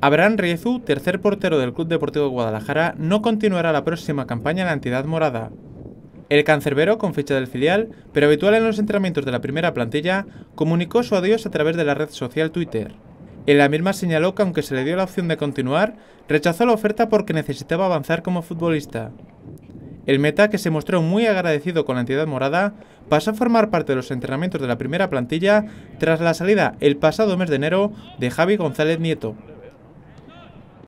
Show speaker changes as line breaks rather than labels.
Abraham Riezu, tercer portero del Club Deportivo Guadalajara, no continuará la próxima campaña en la entidad morada. El cancerbero, con fecha del filial, pero habitual en los entrenamientos de la primera plantilla, comunicó su adiós a través de la red social Twitter. En la misma señaló que aunque se le dio la opción de continuar, rechazó la oferta porque necesitaba avanzar como futbolista. El meta, que se mostró muy agradecido con la entidad morada, pasó a formar parte de los entrenamientos de la primera plantilla tras la salida el pasado mes de enero de Javi González Nieto.